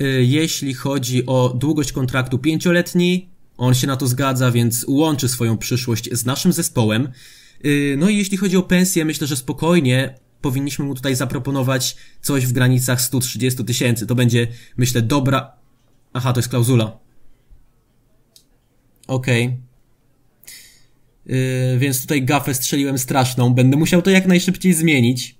S1: Y, jeśli chodzi o długość kontraktu pięcioletni, on się na to zgadza, więc łączy swoją przyszłość z naszym zespołem. Y, no i jeśli chodzi o pensję, myślę, że spokojnie powinniśmy mu tutaj zaproponować coś w granicach 130 tysięcy. To będzie, myślę, dobra. Aha, to jest klauzula. Okej. Okay. Yy, więc tutaj gafę strzeliłem straszną. Będę musiał to jak najszybciej zmienić.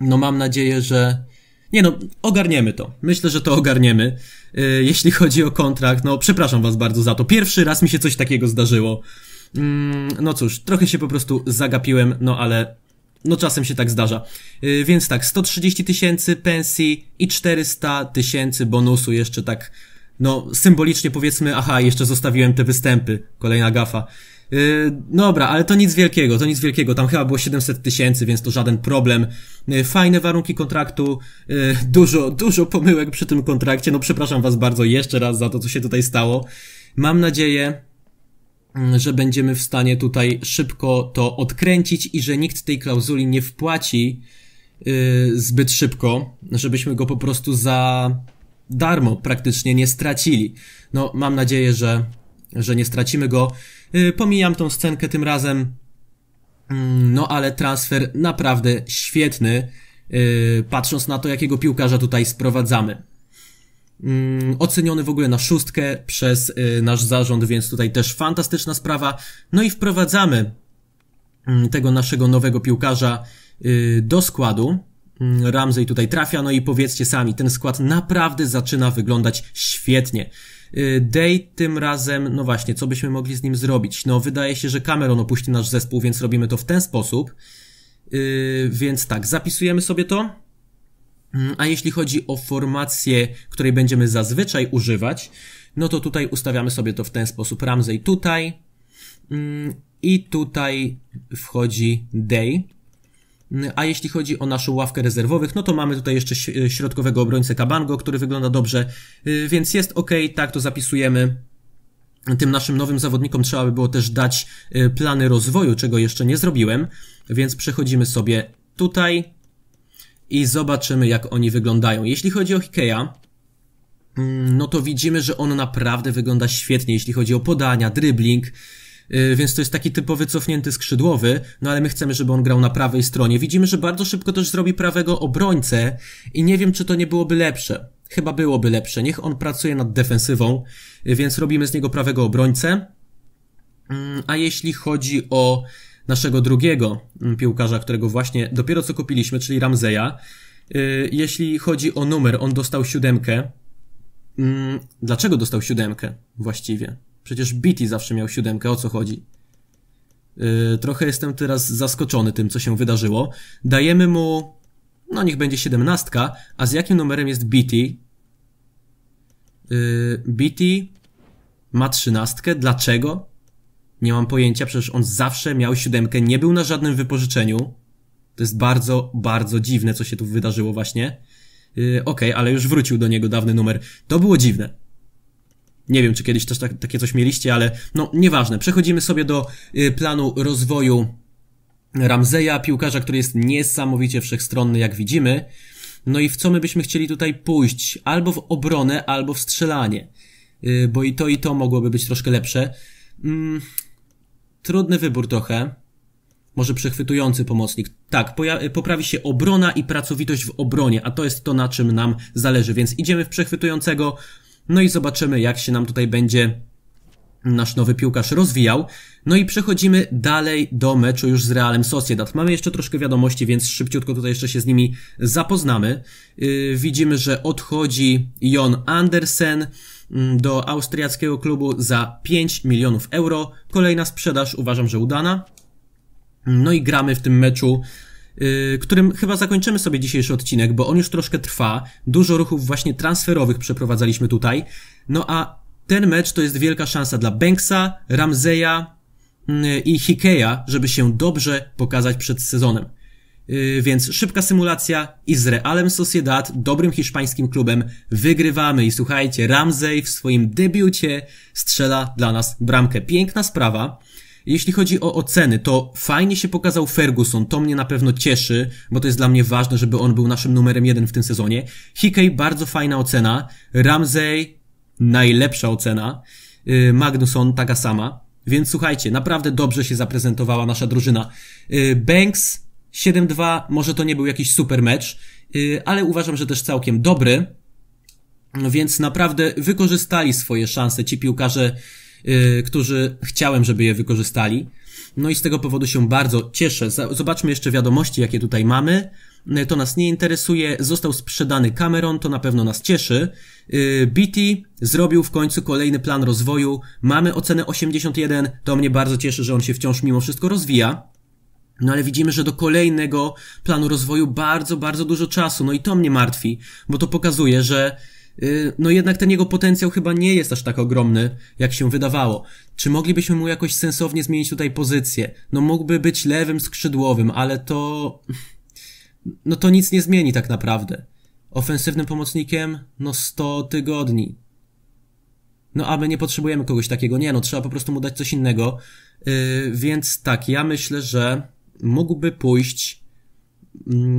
S1: No mam nadzieję, że nie no, ogarniemy to. Myślę, że to ogarniemy. E, jeśli chodzi o kontrakt, no przepraszam was bardzo za to. Pierwszy raz mi się coś takiego zdarzyło. Mm, no cóż, trochę się po prostu zagapiłem, no ale no czasem się tak zdarza. E, więc tak, 130 tysięcy pensji i 400 tysięcy bonusu jeszcze tak, no symbolicznie powiedzmy, aha, jeszcze zostawiłem te występy, kolejna gafa. Yy, dobra, ale to nic wielkiego, to nic wielkiego. Tam chyba było 700 tysięcy, więc to żaden problem. Y, fajne warunki kontraktu, y, dużo, dużo pomyłek przy tym kontrakcie. No przepraszam Was bardzo jeszcze raz za to, co się tutaj stało. Mam nadzieję, mm, że będziemy w stanie tutaj szybko to odkręcić i że nikt tej klauzuli nie wpłaci y, zbyt szybko, żebyśmy go po prostu za darmo praktycznie nie stracili. No, mam nadzieję, że, że nie stracimy go. Y, pomijam tą scenkę tym razem, mm, no ale transfer naprawdę świetny, y, patrząc na to, jakiego piłkarza tutaj sprowadzamy. Mm, oceniony w ogóle na szóstkę przez y, nasz zarząd, więc tutaj też fantastyczna sprawa. No i wprowadzamy mm, tego naszego nowego piłkarza do składu. Ramsey tutaj trafia, no i powiedzcie sami, ten skład naprawdę zaczyna wyglądać świetnie. Y, day tym razem, no właśnie, co byśmy mogli z nim zrobić? No, wydaje się, że Cameron opuści nasz zespół, więc robimy to w ten sposób. Y, więc tak, zapisujemy sobie to. Mm, a jeśli chodzi o formację, której będziemy zazwyczaj używać, no to tutaj ustawiamy sobie to w ten sposób. Ramsey tutaj mm, i tutaj wchodzi day. A jeśli chodzi o naszą ławkę rezerwowych, no to mamy tutaj jeszcze y, środkowego obrońcę Kabango, który wygląda dobrze, y, więc jest ok, tak to zapisujemy. Tym naszym nowym zawodnikom trzeba by było też dać y, plany rozwoju, czego jeszcze nie zrobiłem, więc przechodzimy sobie tutaj i zobaczymy, jak oni wyglądają. Jeśli chodzi o Hikeya, mm, no to widzimy, że on naprawdę wygląda świetnie, jeśli chodzi o podania, dribbling, Y, więc to jest taki typowy cofnięty skrzydłowy, no ale my chcemy, żeby on grał na prawej stronie. Widzimy, że bardzo szybko też zrobi prawego obrońcę i nie wiem, czy to nie byłoby lepsze. Chyba byłoby lepsze. Niech on pracuje nad defensywą, y, więc robimy z niego prawego obrońcę. Mm, a jeśli chodzi o naszego drugiego mm, piłkarza, którego właśnie dopiero co kupiliśmy, czyli Ramzeja, y, jeśli chodzi o numer, on dostał siódemkę. Mm, dlaczego dostał siódemkę właściwie? Przecież Beatty zawsze miał siódemkę, o co chodzi? Yy, trochę jestem teraz zaskoczony tym, co się wydarzyło. Dajemy mu... No niech będzie siedemnastka. A z jakim numerem jest Beatty? Yy, Beatty ma trzynastkę. Dlaczego? Nie mam pojęcia, przecież on zawsze miał siódemkę. Nie był na żadnym wypożyczeniu. To jest bardzo, bardzo dziwne, co się tu wydarzyło właśnie. Yy, Okej, okay, ale już wrócił do niego dawny numer. To było dziwne. Nie wiem, czy kiedyś też tak, takie coś mieliście, ale no nieważne. Przechodzimy sobie do y, planu rozwoju Ramzeja, piłkarza, który jest niesamowicie wszechstronny, jak widzimy. No i w co my byśmy chcieli tutaj pójść? Albo w obronę, albo w strzelanie. Y, bo i to, i to mogłoby być troszkę lepsze. Mm, trudny wybór trochę. Może przechwytujący pomocnik. Tak, poprawi się obrona i pracowitość w obronie, a to jest to, na czym nam zależy. Więc idziemy w przechwytującego, no i zobaczymy, jak się nam tutaj będzie nasz nowy piłkarz rozwijał. No i przechodzimy dalej do meczu już z Realem Sociedad. Mamy jeszcze troszkę wiadomości, więc szybciutko tutaj jeszcze się z nimi zapoznamy. Yy, widzimy, że odchodzi Jon Andersen mm, do austriackiego klubu za 5 milionów euro. Kolejna sprzedaż, uważam, że udana. No i gramy w tym meczu Y, którym chyba zakończymy sobie dzisiejszy odcinek, bo on już troszkę trwa. Dużo ruchów właśnie transferowych przeprowadzaliśmy tutaj. No a ten mecz to jest wielka szansa dla Banksa, Ramzeya mm, i Hikeya, żeby się dobrze pokazać przed sezonem. Y, więc szybka symulacja i z Realem Sociedad, dobrym hiszpańskim klubem, wygrywamy. I słuchajcie, Ramsey w swoim debiucie strzela dla nas bramkę. Piękna sprawa. Jeśli chodzi o oceny, to fajnie się pokazał Ferguson, to mnie na pewno cieszy, bo to jest dla mnie ważne, żeby on był naszym numerem jeden w tym sezonie. Hickey, bardzo fajna ocena. Ramsey, najlepsza ocena. Y, Magnusson, taka sama. Więc słuchajcie, naprawdę dobrze się zaprezentowała nasza drużyna. Y, Banks 7-2, może to nie był jakiś super mecz, y, ale uważam, że też całkiem dobry. no Więc naprawdę wykorzystali swoje szanse ci piłkarze Y, którzy chciałem, żeby je wykorzystali. No i z tego powodu się bardzo cieszę. Zobaczmy jeszcze wiadomości, jakie tutaj mamy. Y, to nas nie interesuje. Został sprzedany Cameron, to na pewno nas cieszy. Y, BT zrobił w końcu kolejny plan rozwoju. Mamy ocenę 81. To mnie bardzo cieszy, że on się wciąż mimo wszystko rozwija. No ale widzimy, że do kolejnego planu rozwoju bardzo, bardzo dużo czasu. No i to mnie martwi, bo to pokazuje, że Y, no jednak ten jego potencjał chyba nie jest aż tak ogromny, jak się wydawało. Czy moglibyśmy mu jakoś sensownie zmienić tutaj pozycję? No mógłby być lewym skrzydłowym, ale to... No to nic nie zmieni tak naprawdę. Ofensywnym pomocnikiem? No 100 tygodni. No a my nie potrzebujemy kogoś takiego. Nie no, trzeba po prostu mu dać coś innego. Yy, więc tak, ja myślę, że mógłby pójść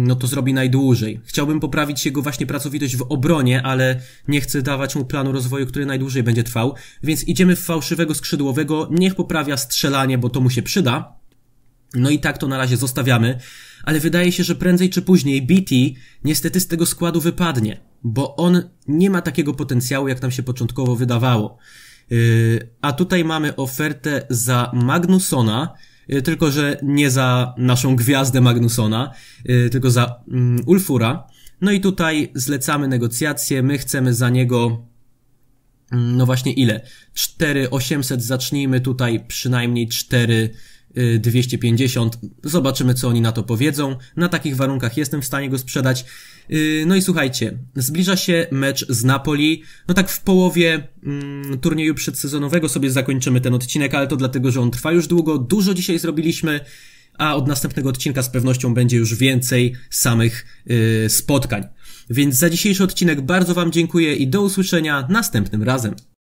S1: no to zrobi najdłużej. Chciałbym poprawić jego właśnie pracowitość w obronie, ale nie chcę dawać mu planu rozwoju, który najdłużej będzie trwał, więc idziemy w fałszywego skrzydłowego, niech poprawia strzelanie, bo to mu się przyda. No i tak to na razie zostawiamy, ale wydaje się, że prędzej czy później BT niestety z tego składu wypadnie, bo on nie ma takiego potencjału, jak nam się początkowo wydawało. Yy, a tutaj mamy ofertę za Magnusona, Y, tylko że nie za naszą gwiazdę Magnusona, y, tylko za mm, Ulfura. No i tutaj zlecamy negocjacje, my chcemy za niego mm, no właśnie ile? 4800 zacznijmy tutaj przynajmniej 4 250. Y, Zobaczymy, co oni na to powiedzą. Na takich warunkach jestem w stanie go sprzedać. Y, no i słuchajcie, zbliża się mecz z Napoli. No tak w połowie mm, turnieju przedsezonowego sobie zakończymy ten odcinek, ale to dlatego, że on trwa już długo. Dużo dzisiaj zrobiliśmy, a od następnego odcinka z pewnością będzie już więcej samych y, spotkań. Więc za dzisiejszy odcinek bardzo Wam dziękuję i do usłyszenia następnym razem.